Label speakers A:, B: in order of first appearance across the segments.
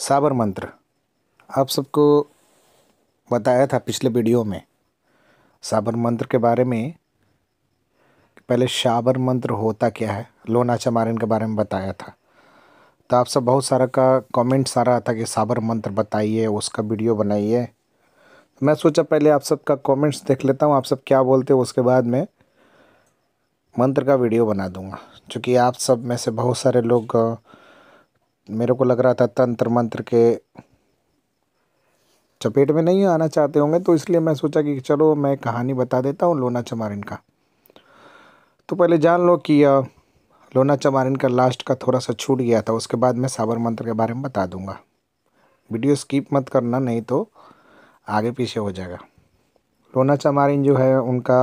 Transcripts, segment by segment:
A: साबर मंत्र आप सबको बताया था पिछले वीडियो में साबर मंत्र के बारे में पहले शाबर मंत्र होता क्या है लोना चमारिन के बारे में बताया था तो आप सब बहुत सारा का कमेंट सारा था कि साबर मंत्र बताइए उसका वीडियो बनाइए तो मैं सोचा पहले आप सबका कमेंट्स देख लेता हूँ आप सब क्या बोलते हो उसके बाद में मंत्र का वीडियो बना दूँगा क्योंकि आप सब में से बहुत सारे लोग मेरे को लग रहा था तंत्र मंत्र के चपेट में नहीं आना चाहते होंगे तो इसलिए मैं सोचा कि चलो मैं कहानी बता देता हूँ लोना चमारिन का तो पहले जान लो कि लोना चमारिन का लास्ट का थोड़ा सा छूट गया था उसके बाद मैं साबर मंत्र के बारे में बता दूंगा वीडियो स्किप मत करना नहीं तो आगे पीछे हो जाएगा लोना चमारिन जो है उनका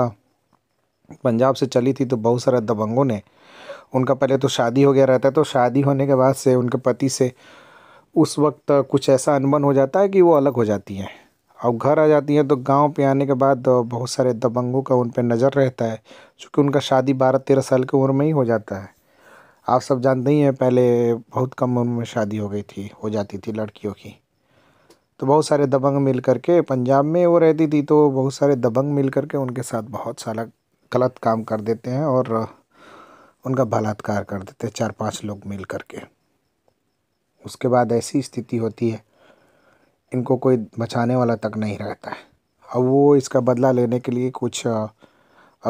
A: पंजाब से चली थी तो बहुत सारे दबंगों ने उनका पहले तो शादी हो गया रहता है तो शादी होने के बाद से उनके पति से उस वक्त कुछ ऐसा अनबन हो जाता है कि वो अलग हो जाती हैं और घर आ जाती हैं तो गांव पे आने के बाद बहुत सारे दबंगों का उन पर नज़र रहता है चूँकि उनका शादी बारह तेरह साल की उम्र में ही हो जाता है आप सब जानते ही हैं पहले बहुत कम उम्र में शादी हो गई थी हो जाती थी लड़कियों की तो बहुत सारे दबंग मिल करके पंजाब में वो रहती थी तो बहुत सारे दबंग मिल करके उनके साथ बहुत सारा गलत काम कर देते हैं और उनका बलात्कार कर देते चार पांच लोग मिल करके उसके बाद ऐसी स्थिति होती है इनको कोई बचाने वाला तक नहीं रहता है अब वो इसका बदला लेने के लिए कुछ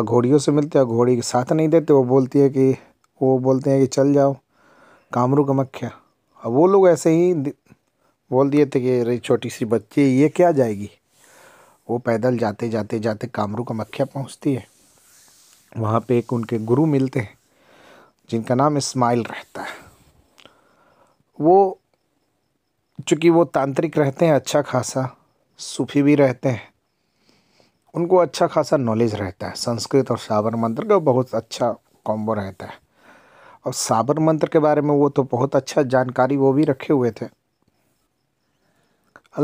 A: घोड़ियों से मिलते हैं घोड़ी के साथ नहीं देते वो बोलती है कि वो बोलते हैं कि चल जाओ कामरू का मख्या अब वो लोग ऐसे ही बोल दिए थे कि अरे छोटी सी बच्ची ये क्या जाएगी वो पैदल जाते जाते जाते कामरू का मख्या पहुँचती है वहाँ पे एक उनके गुरु मिलते हैं जिनका नाम इस्माइल रहता है वो चूँकि वो तांत्रिक रहते हैं अच्छा खासा सूफी भी रहते हैं उनको अच्छा खासा नॉलेज रहता है संस्कृत और साबर मंत्र का बहुत अच्छा कॉम्बो रहता है और साबर मंत्र के बारे में वो तो बहुत अच्छा जानकारी वो भी रखे हुए थे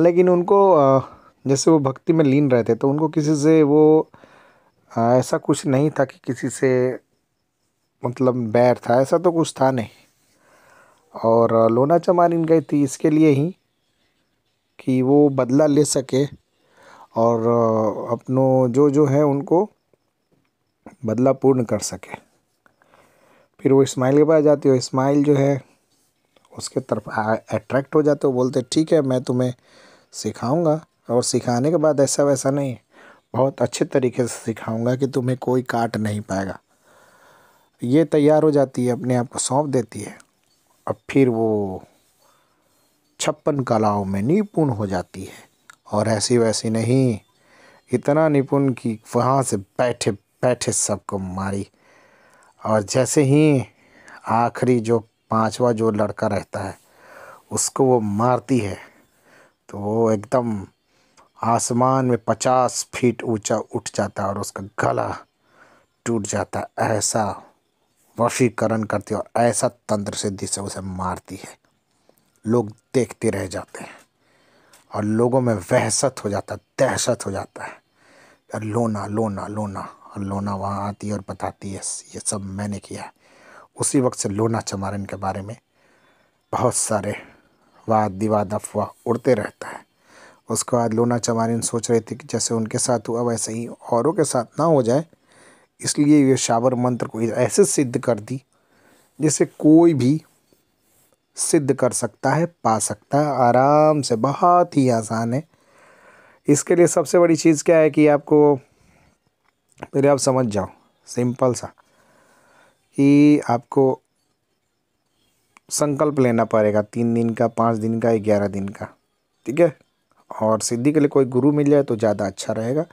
A: लेकिन उनको जैसे वो भक्ति में लीन रहते तो उनको किसी से वो ऐसा कुछ नहीं था कि किसी से मतलब बैर था ऐसा तो कुछ था नहीं और लोना चमारिन गई थी इसके लिए ही कि वो बदला ले सके और अपनों जो जो है उनको बदला पूर्ण कर सके फिर वो इस्माइल के पास जाती है इस्माइल जो है उसके तरफ अट्रैक्ट हो जाते हो बोलते ठीक है मैं तुम्हें सिखाऊंगा और सिखाने के बाद ऐसा वैसा नहीं बहुत अच्छे तरीके से सिखाऊंगा कि तुम्हें कोई काट नहीं पाएगा ये तैयार हो जाती है अपने आप को सौंप देती है अब फिर वो छप्पन कलाओं में निपुण हो जाती है और ऐसी वैसी नहीं इतना निपुण कि वहाँ से बैठे बैठे सबको मारी और जैसे ही आखिरी जो पांचवा जो लड़का रहता है उसको वो मारती है तो वो एकदम आसमान में पचास फीट ऊंचा उठ जाता है और उसका गला टूट जाता है ऐसा वशीकरण करती है और ऐसा तंत्र सिद्धि से उसे मारती है लोग देखते रह जाते हैं और लोगों में वहशत हो जाता है दहशत हो जाता है और लोना लोना लोना और लोना वहाँ आती है और बताती है ये सब मैंने किया है उसी वक्त से लोना चमारन के बारे में बहुत सारे वाद विवाद अफवाह उड़ते रहता है उसके बाद लोना चमारिन सोच रही थी कि जैसे उनके साथ हुआ वैसे ही औरों के साथ ना हो जाए इसलिए ये शावर मंत्र को ऐसे सिद्ध कर दी जिसे कोई भी सिद्ध कर सकता है पा सकता है आराम से बहुत ही आसान है इसके लिए सबसे बड़ी चीज़ क्या है कि आपको मेरे आप समझ जाओ सिंपल सा कि आपको संकल्प लेना पड़ेगा तीन दिन का पाँच दिन का ग्यारह दिन का ठीक है और सिद्धि के लिए कोई गुरु मिल जाए तो ज़्यादा अच्छा रहेगा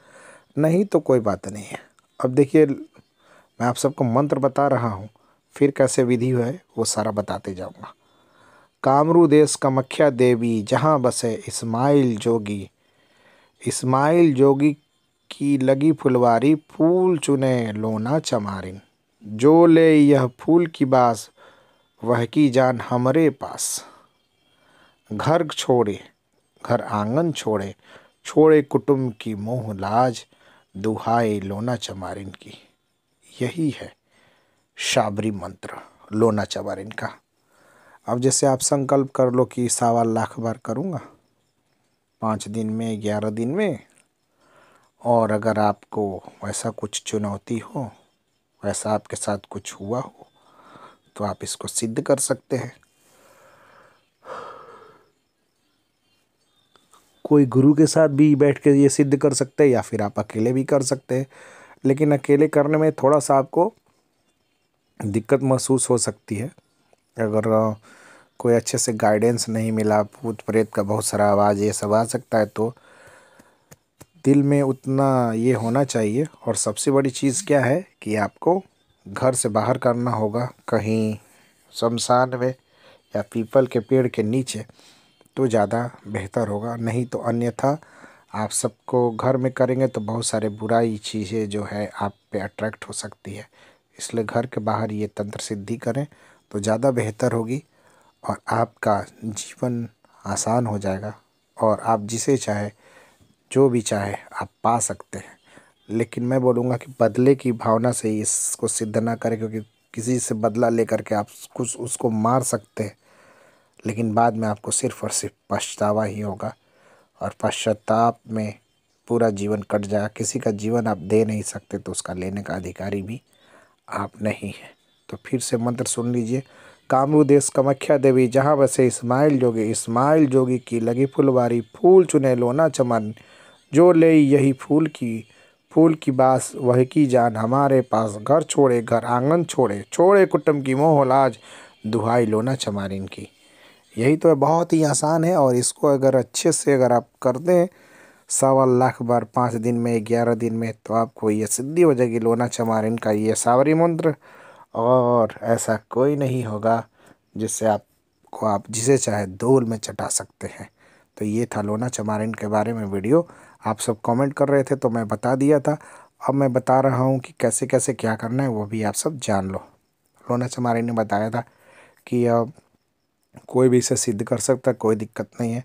A: नहीं तो कोई बात नहीं है अब देखिए मैं आप सबको मंत्र बता रहा हूँ फिर कैसे विधि है वो सारा बताते जाऊँगा कामरू देश मख्या देवी जहाँ बसे इस्माइल जोगी इस्माइल जोगी की लगी फुलवारी फूल चुने लोना चमारिन जो ले यह फूल की बास वह की जान हमरे पास घर छोड़े घर आंगन छोड़े छोड़े कुटुम्ब की मोह लाज दुहाए लोना चमारिन की यही है शाबरी मंत्र लोना चमारिन का अब जैसे आप संकल्प कर लो कि सवा लाख बार करूँगा पाँच दिन में ग्यारह दिन में और अगर आपको वैसा कुछ चुनौती हो वैसा आपके साथ कुछ हुआ हो तो आप इसको सिद्ध कर सकते हैं कोई गुरु के साथ भी बैठ के ये सिद्ध कर सकते हैं या फिर आप अकेले भी कर सकते हैं लेकिन अकेले करने में थोड़ा सा आपको दिक्कत महसूस हो सकती है अगर कोई अच्छे से गाइडेंस नहीं मिला भूत प्रेत का बहुत सारा आवाज़ ये सब आ सकता है तो दिल में उतना ये होना चाहिए और सबसे बड़ी चीज़ क्या है कि आपको घर से बाहर करना होगा कहीं शमशान में या पीपल के पेड़ के नीचे तो ज़्यादा बेहतर होगा नहीं तो अन्यथा आप सबको घर में करेंगे तो बहुत सारे बुराई चीज़ें जो है आप पे अट्रैक्ट हो सकती है इसलिए घर के बाहर ये तंत्र सिद्धि करें तो ज़्यादा बेहतर होगी और आपका जीवन आसान हो जाएगा और आप जिसे चाहे जो भी चाहे आप पा सकते हैं लेकिन मैं बोलूँगा कि बदले की भावना से इसको सिद्ध ना करें क्योंकि किसी से बदला लेकर के आप कुछ उसको मार सकते हैं लेकिन बाद में आपको सिर्फ़ और सिर्फ पछतावा ही होगा और पश्चाताप में पूरा जीवन कट जाएगा किसी का जीवन आप दे नहीं सकते तो उसका लेने का अधिकारी भी आप नहीं हैं तो फिर से मंत्र सुन लीजिए कामरू देश कमख्या देवी जहाँ बसे इस्माइल जोगी इस्माइल जोगी की लगी फुलवारी फूल चुने लोना चमन जो ले यही फूल की फूल की बास वह की जान हमारे पास घर छोड़े घर आंगन छोड़े छोड़े कुटुम की मोहलाज दुहाई लोना चमारिन की यही तो है बहुत ही आसान है और इसको अगर अच्छे से अगर आप कर दें सवा लाख बार पाँच दिन में ग्यारह दिन में तो आपको ये सिद्धि हो जाएगी लोना चमार इनका ये सावरी मंत्र और ऐसा कोई नहीं होगा जिससे आपको आप जिसे चाहे धूल में चटा सकते हैं तो ये था लोना चमारिन के बारे में वीडियो आप सब कमेंट कर रहे थे तो मैं बता दिया था अब मैं बता रहा हूँ कि कैसे कैसे क्या करना है वो भी आप सब जान लो लोना चमारिन ने बताया था कि अब कोई भी इसे सिद्ध कर सकता है कोई दिक्कत नहीं है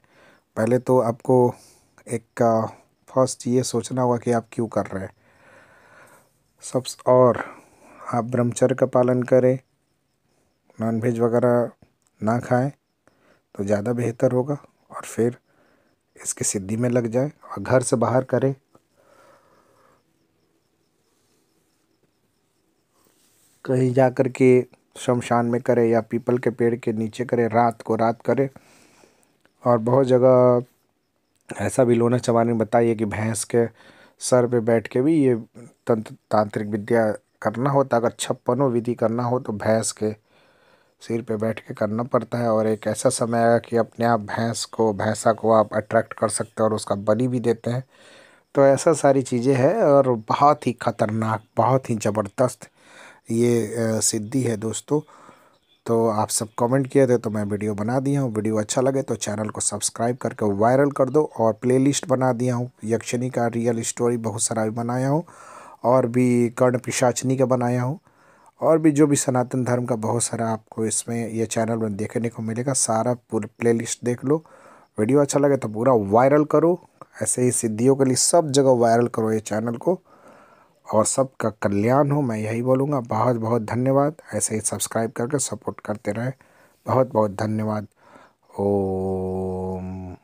A: पहले तो आपको एक फर्स्ट ये सोचना होगा कि आप क्यों कर रहे हैं सब और आप ब्रह्मचर्य का पालन करें नॉनवेज वगैरह ना खाएं तो ज़्यादा बेहतर होगा और फिर इसकी सिद्धि में लग जाए और घर से बाहर करें कहीं जा कर के शमशान में करें या पीपल के पेड़ के नीचे करें रात को रात करें और बहुत जगह ऐसा भी लोना चवान ने बताइए कि भैंस के सर पे बैठ के भी ये तंत्र तांत्रिक विद्या करना होता अगर छप्पनों विधि करना हो तो भैंस के सिर पे बैठ के करना पड़ता है और एक ऐसा समय आया कि अपने आप भैंस को भैंसा को आप अट्रैक्ट कर सकते हैं और उसका बलि भी देते हैं तो ऐसा सारी चीज़ें हैं और बहुत ही ख़तरनाक बहुत ही ज़बरदस्त ये सिद्धि है दोस्तों तो आप सब कमेंट किए थे तो मैं वीडियो बना दिया हूँ वीडियो अच्छा लगे तो चैनल को सब्सक्राइब करके वायरल कर दो और प्लेलिस्ट बना दिया हूँ यक्षिणी का रियल स्टोरी बहुत सारा भी बनाया हूँ और भी कर्ण पिशाचनी का बनाया हूँ और भी जो भी सनातन धर्म का बहुत सारा आपको इसमें यह चैनल में देखने को मिलेगा सारा पूरा प्ले देख लो वीडियो अच्छा लगे तो पूरा वायरल करो ऐसे ही सिद्धियों के लिए सब जगह वायरल करो ये चैनल को और सबका कल्याण हो मैं यही बोलूँगा बहुत बहुत धन्यवाद ऐसे ही सब्सक्राइब करके सपोर्ट करते रहें बहुत बहुत धन्यवाद ओम